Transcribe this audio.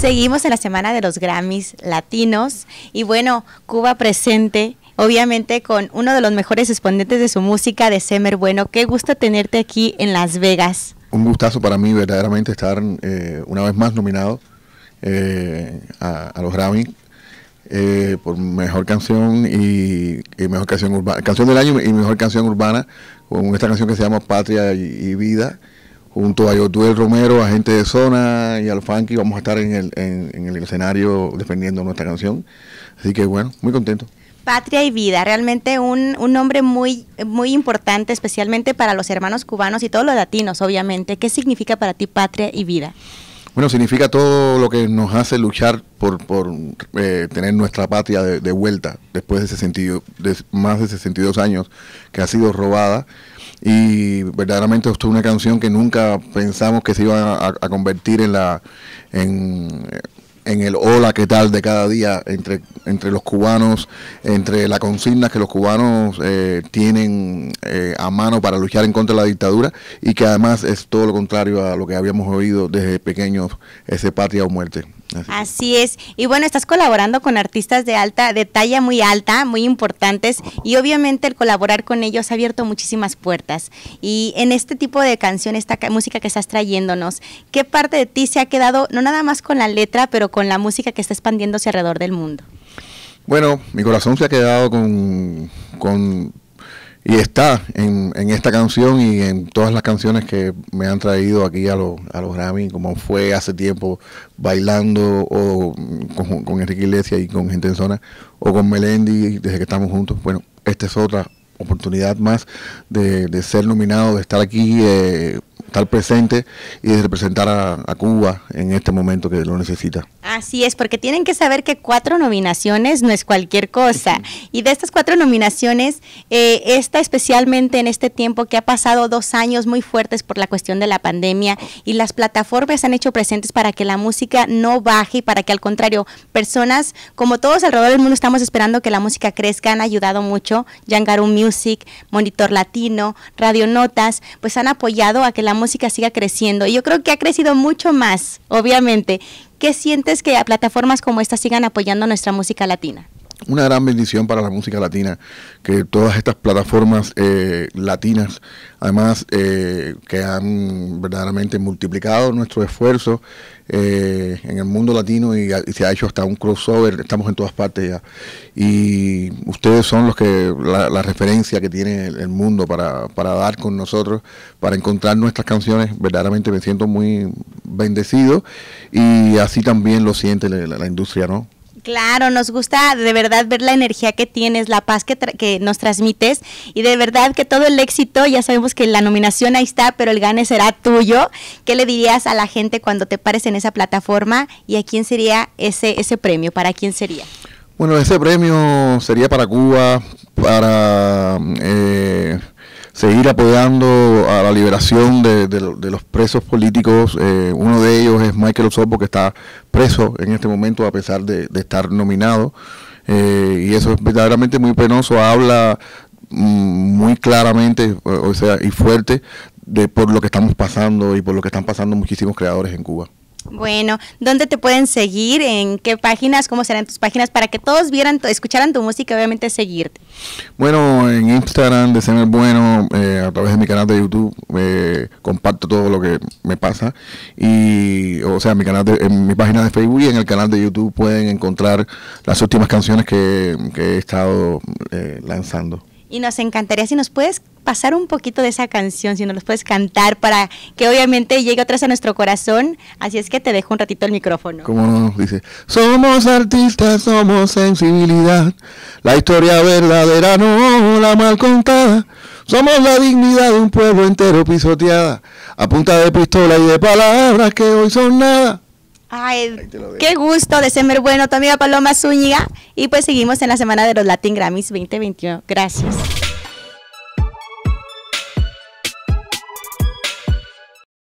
Seguimos en la semana de los Grammys latinos y bueno, Cuba presente. Obviamente con uno de los mejores exponentes de su música, de Semer Bueno. Qué gusto tenerte aquí en Las Vegas. Un gustazo para mí verdaderamente estar eh, una vez más nominado eh, a, los Grammys eh, por mejor canción y, mejor canción urbana, canción del año y mejor canción urbana con esta canción que se llama Patria y Vida junto a Yotuel Romero, Gente de zona y al funky, vamos a estar en el, en, el escenario defendiendo nuestra canción. Así que bueno, muy contento. Patria y Vida, realmente un, un, nombre muy, muy importante, especialmente para los hermanos cubanos y todos los latinos, obviamente. ¿Qué significa para ti Patria y Vida? Bueno, significa todo lo que nos hace luchar por, por eh, tener nuestra patria de, vuelta después de, sentido de más de 62 años que ha sido robada y verdaderamente esto es una canción que nunca pensamos que se iba a, convertir en la en, el hola que tal de cada día entre entre los cubanos entre las consignas que los cubanos eh, tienen eh, a mano para luchar en contra de la dictadura y que además es todo lo contrario a lo que habíamos oído desde pequeños ese patria o muerte Así. es. Y bueno, estás colaborando con artistas de alta, de talla muy alta, muy importantes, y obviamente el colaborar con ellos ha abierto muchísimas puertas. Y en este tipo de canción, esta música que estás trayéndonos, ¿qué parte de ti se ha quedado, no nada más con la letra, pero con la música que está expandiéndose alrededor del mundo? Bueno, mi corazón se ha quedado con y está en, esta canción y en todas las canciones que me han traído aquí a, a los Grammy, como fue hace tiempo bailando o con, Enrique Iglesias y con Gente en Zona o con Melendi desde que estamos juntos. Bueno, esta es otra oportunidad más de, ser nominado, de estar aquí eh, estar presente y representar a, Cuba en este momento que lo necesita. Así es, porque tienen que saber que cuatro nominaciones no es cualquier cosa. Y de estas cuatro nominaciones, eh, esta especialmente en este tiempo que ha pasado dos años muy fuertes por la cuestión de la pandemia y las plataformas han hecho presentes para que la música no baje y para que al contrario, personas como todos alrededor del mundo estamos esperando que la música crezca, han ayudado mucho, Yangaroo Music, Monitor Latino, Radio Notas, pues han apoyado a que la música siga creciendo. Y yo creo que ha crecido mucho más, obviamente. ¿Qué sientes que plataformas como esta sigan apoyando nuestra música latina? una gran bendición para la música latina, que todas estas plataformas eh, latinas, además eh, que han verdaderamente multiplicado nuestro esfuerzo eh, en el mundo latino y, se ha hecho hasta un crossover, estamos en todas partes ya. Y ustedes son los que, la, referencia que tiene el, mundo para, dar con nosotros, para encontrar nuestras canciones, verdaderamente me siento muy bendecido y así también lo siente la industria, ¿no? Claro, nos gusta de verdad ver la energía que tienes, la paz que, nos transmites y de verdad que todo el éxito, ya sabemos que la nominación ahí está, pero el gane será tuyo. ¿Qué le dirías a la gente cuando te pares en esa plataforma y a quién sería ese, ese premio? ¿Para quién sería? Bueno, ese premio sería para Cuba, para eh, seguir apoyando a la liberación de, los presos políticos. Eh, uno de ellos es Michael Osorbo, que está preso en este momento a pesar de, estar nominado. Eh, y eso es verdaderamente muy penoso. Habla mm, muy claramente, o sea, y fuerte de por lo que estamos pasando y por lo que están pasando muchísimos creadores en Cuba. Bueno, ¿dónde te pueden seguir? ¿En qué páginas? ¿Cómo serán tus páginas? Para que todos vieran, escucharan tu música y obviamente seguirte. Bueno, en Instagram de ser Bueno, eh, a través de mi canal de YouTube, eh, comparto todo lo que me pasa. Y, o sea, mi canal en mi página de Facebook y en el canal de YouTube pueden encontrar las últimas canciones que, he estado eh, lanzando. Y nos encantaría si nos puedes pasar un poquito de esa canción, si nos los puedes cantar para que obviamente llegue atrás a nuestro corazón. Así es que te dejo un ratito el micrófono. Como dice, somos artistas, somos sensibilidad, la historia verdadera, no la mal contada. Somos la dignidad de un pueblo entero pisoteada, a punta de pistola y de palabras que hoy son nada. Ay, qué gusto de ser bueno, tu amiga Paloma Zúñiga. Y pues seguimos en la semana de los Latin Grammys 2021. Gracias.